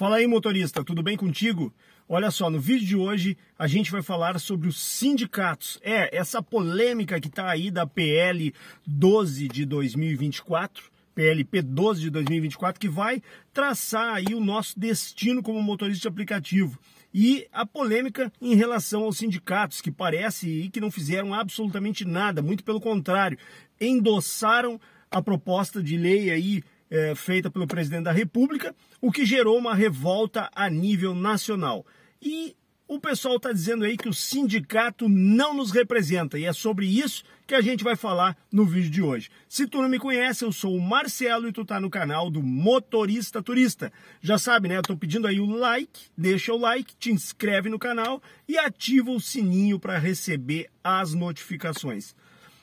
Fala aí, motorista, tudo bem contigo? Olha só, no vídeo de hoje a gente vai falar sobre os sindicatos. É, essa polêmica que está aí da PL 12 de 2024, PLP 12 de 2024, que vai traçar aí o nosso destino como motorista de aplicativo. E a polêmica em relação aos sindicatos, que parece e que não fizeram absolutamente nada, muito pelo contrário, endossaram a proposta de lei aí é, feita pelo presidente da República, o que gerou uma revolta a nível nacional. E o pessoal está dizendo aí que o sindicato não nos representa e é sobre isso que a gente vai falar no vídeo de hoje. Se tu não me conhece, eu sou o Marcelo e tu tá no canal do Motorista Turista. Já sabe, né? Eu tô pedindo aí o like, deixa o like, te inscreve no canal e ativa o sininho para receber as notificações.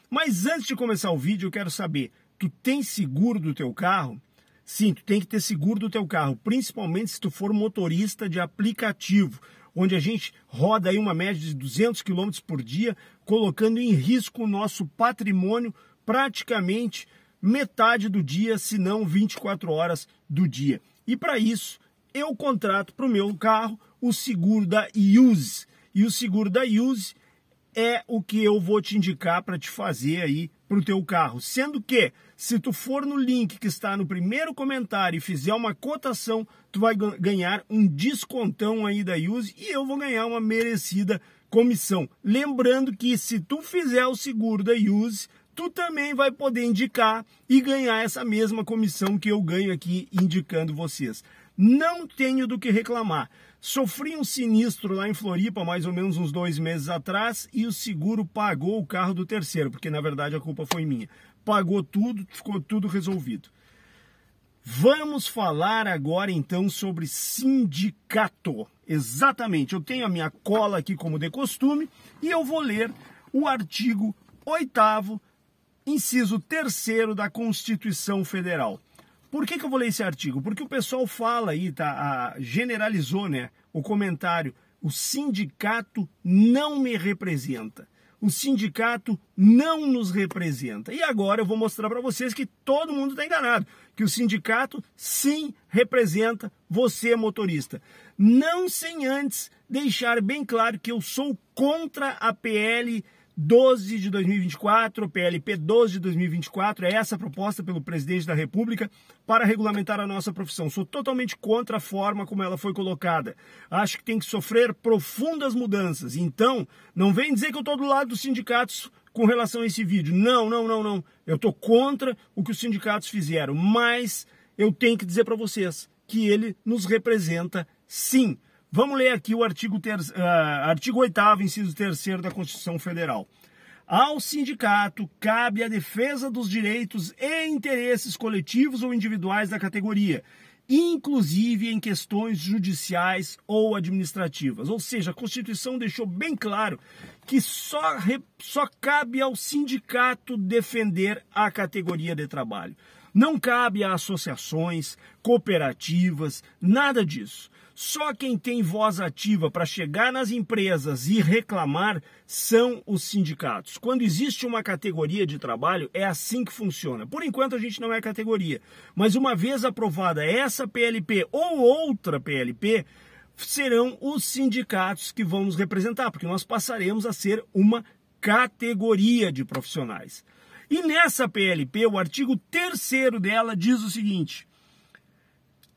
Mas antes de começar o vídeo, eu quero saber, tu tem seguro do teu carro? Sim, tu tem que ter seguro do teu carro, principalmente se tu for motorista de aplicativo, onde a gente roda aí uma média de 200 km por dia, colocando em risco o nosso patrimônio praticamente metade do dia, se não 24 horas do dia. E para isso, eu contrato para o meu carro o seguro da Use. E o seguro da Use é o que eu vou te indicar para te fazer aí para o teu carro, sendo que se tu for no link que está no primeiro comentário e fizer uma cotação, tu vai ganhar um descontão aí da Use e eu vou ganhar uma merecida comissão. Lembrando que se tu fizer o seguro da Use, tu também vai poder indicar e ganhar essa mesma comissão que eu ganho aqui indicando vocês. Não tenho do que reclamar. Sofri um sinistro lá em Floripa, mais ou menos uns dois meses atrás, e o seguro pagou o carro do terceiro, porque na verdade a culpa foi minha. Pagou tudo, ficou tudo resolvido. Vamos falar agora então sobre sindicato. Exatamente, eu tenho a minha cola aqui como de costume e eu vou ler o artigo 8 inciso 3 da Constituição Federal. Por que, que eu vou ler esse artigo? Porque o pessoal fala aí, tá? A, generalizou, né? O comentário. O sindicato não me representa. O sindicato não nos representa. E agora eu vou mostrar para vocês que todo mundo está enganado, que o sindicato sim representa você, motorista. Não sem antes deixar bem claro que eu sou contra a PL 12 de 2024, PLP 12 de 2024, é essa proposta pelo presidente da República para regulamentar a nossa profissão. Sou totalmente contra a forma como ela foi colocada. Acho que tem que sofrer profundas mudanças. Então, não vem dizer que eu estou do lado dos sindicatos com relação a esse vídeo. Não, não, não, não. Eu estou contra o que os sindicatos fizeram, mas eu tenho que dizer para vocês que ele nos representa sim. Vamos ler aqui o artigo, ter, uh, artigo 8 inciso 3 da Constituição Federal. Ao sindicato cabe a defesa dos direitos e interesses coletivos ou individuais da categoria, inclusive em questões judiciais ou administrativas. Ou seja, a Constituição deixou bem claro que só, só cabe ao sindicato defender a categoria de trabalho. Não cabe a associações, cooperativas, nada disso. Só quem tem voz ativa para chegar nas empresas e reclamar são os sindicatos. Quando existe uma categoria de trabalho, é assim que funciona. Por enquanto a gente não é categoria, mas uma vez aprovada essa PLP ou outra PLP, serão os sindicatos que vamos representar, porque nós passaremos a ser uma categoria de profissionais. E nessa PLP, o artigo 3 dela diz o seguinte: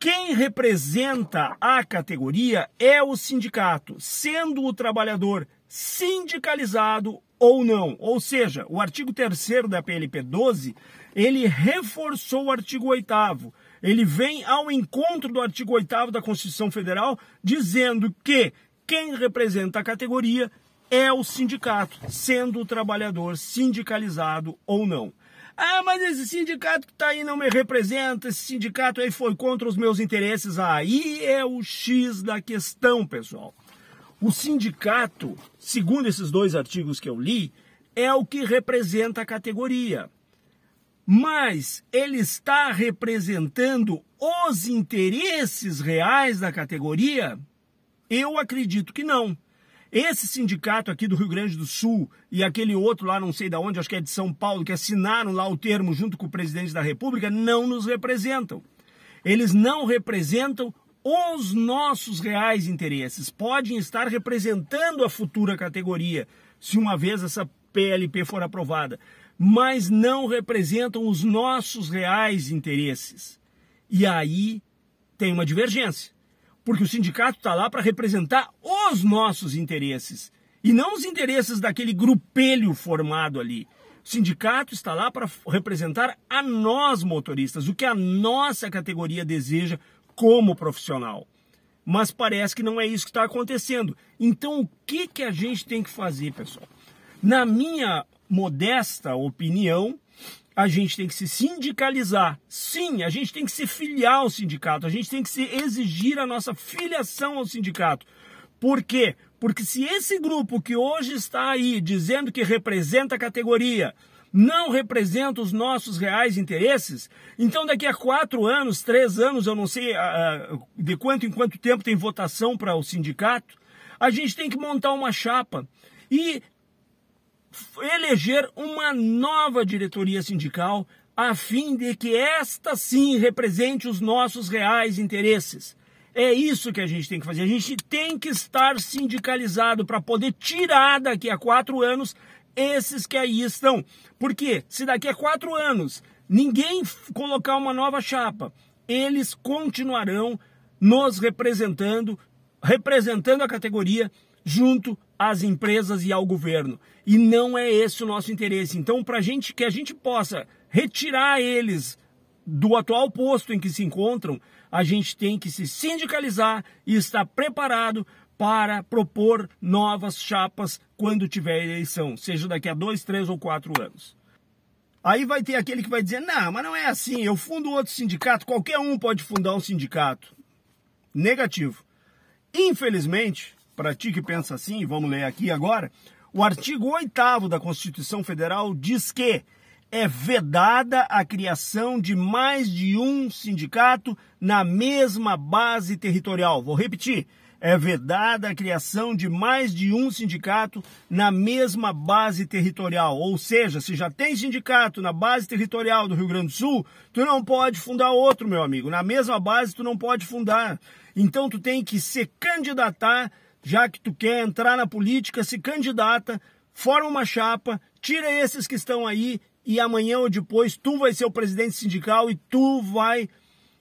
quem representa a categoria é o sindicato, sendo o trabalhador sindicalizado ou não. Ou seja, o artigo 3 da PLP 12, ele reforçou o artigo 8 ele vem ao encontro do artigo 8 da Constituição Federal, dizendo que quem representa a categoria é o sindicato, sendo o trabalhador sindicalizado ou não. Ah, mas esse sindicato que está aí não me representa, esse sindicato aí foi contra os meus interesses. Aí é o X da questão, pessoal. O sindicato, segundo esses dois artigos que eu li, é o que representa a categoria. Mas ele está representando os interesses reais da categoria? Eu acredito que não. Esse sindicato aqui do Rio Grande do Sul e aquele outro lá, não sei de onde, acho que é de São Paulo, que assinaram lá o termo junto com o presidente da República, não nos representam. Eles não representam os nossos reais interesses. Podem estar representando a futura categoria, se uma vez essa PLP for aprovada, mas não representam os nossos reais interesses. E aí tem uma divergência porque o sindicato está lá para representar os nossos interesses e não os interesses daquele grupelho formado ali. O sindicato está lá para representar a nós motoristas, o que a nossa categoria deseja como profissional. Mas parece que não é isso que está acontecendo. Então, o que, que a gente tem que fazer, pessoal? Na minha modesta opinião, a gente tem que se sindicalizar. Sim, a gente tem que se filiar ao sindicato, a gente tem que se exigir a nossa filiação ao sindicato. Por quê? Porque se esse grupo que hoje está aí dizendo que representa a categoria não representa os nossos reais interesses, então daqui a quatro anos, três anos, eu não sei uh, de quanto em quanto tempo tem votação para o sindicato, a gente tem que montar uma chapa. E eleger uma nova diretoria sindical a fim de que esta sim represente os nossos reais interesses. É isso que a gente tem que fazer. A gente tem que estar sindicalizado para poder tirar daqui a quatro anos esses que aí estão. Porque se daqui a quatro anos ninguém colocar uma nova chapa, eles continuarão nos representando, representando a categoria junto às empresas e ao governo. E não é esse o nosso interesse. Então, para gente que a gente possa retirar eles do atual posto em que se encontram, a gente tem que se sindicalizar e estar preparado para propor novas chapas quando tiver eleição, seja daqui a dois, três ou quatro anos. Aí vai ter aquele que vai dizer: não, mas não é assim, eu fundo outro sindicato, qualquer um pode fundar um sindicato. Negativo. Infelizmente, para ti que pensa assim, vamos ler aqui agora. O artigo 8 da Constituição Federal diz que é vedada a criação de mais de um sindicato na mesma base territorial. Vou repetir. É vedada a criação de mais de um sindicato na mesma base territorial. Ou seja, se já tem sindicato na base territorial do Rio Grande do Sul, tu não pode fundar outro, meu amigo. Na mesma base tu não pode fundar. Então tu tem que se candidatar já que tu quer entrar na política, se candidata, forma uma chapa, tira esses que estão aí e amanhã ou depois tu vai ser o presidente sindical e tu vai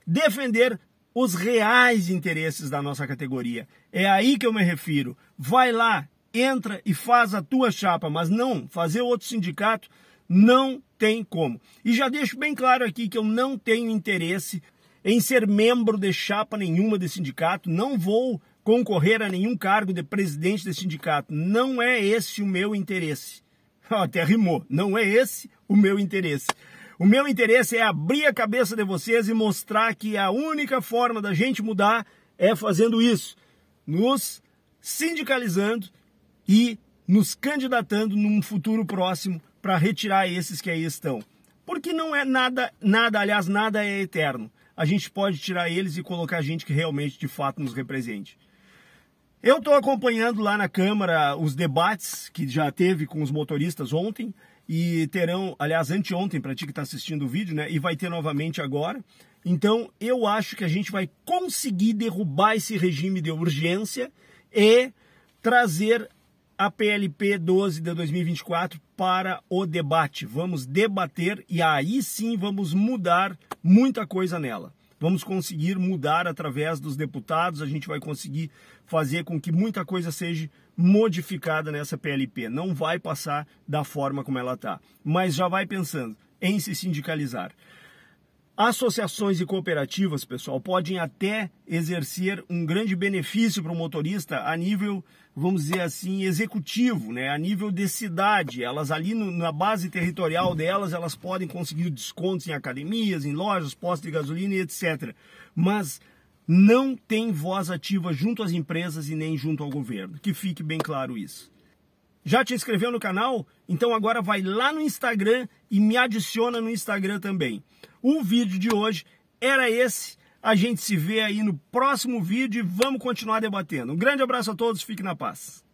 defender os reais interesses da nossa categoria. É aí que eu me refiro. Vai lá, entra e faz a tua chapa, mas não fazer outro sindicato não tem como. E já deixo bem claro aqui que eu não tenho interesse em ser membro de chapa nenhuma de sindicato, não vou concorrer a nenhum cargo de presidente de sindicato. Não é esse o meu interesse. Até rimou. Não é esse o meu interesse. O meu interesse é abrir a cabeça de vocês e mostrar que a única forma da gente mudar é fazendo isso, nos sindicalizando e nos candidatando num futuro próximo para retirar esses que aí estão. Porque não é nada, nada, aliás, nada é eterno. A gente pode tirar eles e colocar gente que realmente de fato nos represente. Eu estou acompanhando lá na Câmara os debates que já teve com os motoristas ontem e terão, aliás, anteontem para ti que está assistindo o vídeo, né? E vai ter novamente agora. Então, eu acho que a gente vai conseguir derrubar esse regime de urgência e trazer a PLP 12 de 2024 para o debate. Vamos debater e aí sim vamos mudar muita coisa nela vamos conseguir mudar através dos deputados, a gente vai conseguir fazer com que muita coisa seja modificada nessa PLP. Não vai passar da forma como ela está, mas já vai pensando em se sindicalizar. Associações e cooperativas, pessoal, podem até exercer um grande benefício para o motorista a nível, vamos dizer assim, executivo, né? a nível de cidade. Elas ali no, na base territorial delas, elas podem conseguir descontos em academias, em lojas, postos de gasolina e etc. Mas não tem voz ativa junto às empresas e nem junto ao governo. Que fique bem claro isso. Já te inscreveu no canal? Então agora vai lá no Instagram e me adiciona no Instagram também. O vídeo de hoje era esse. A gente se vê aí no próximo vídeo e vamos continuar debatendo. Um grande abraço a todos, fique na paz.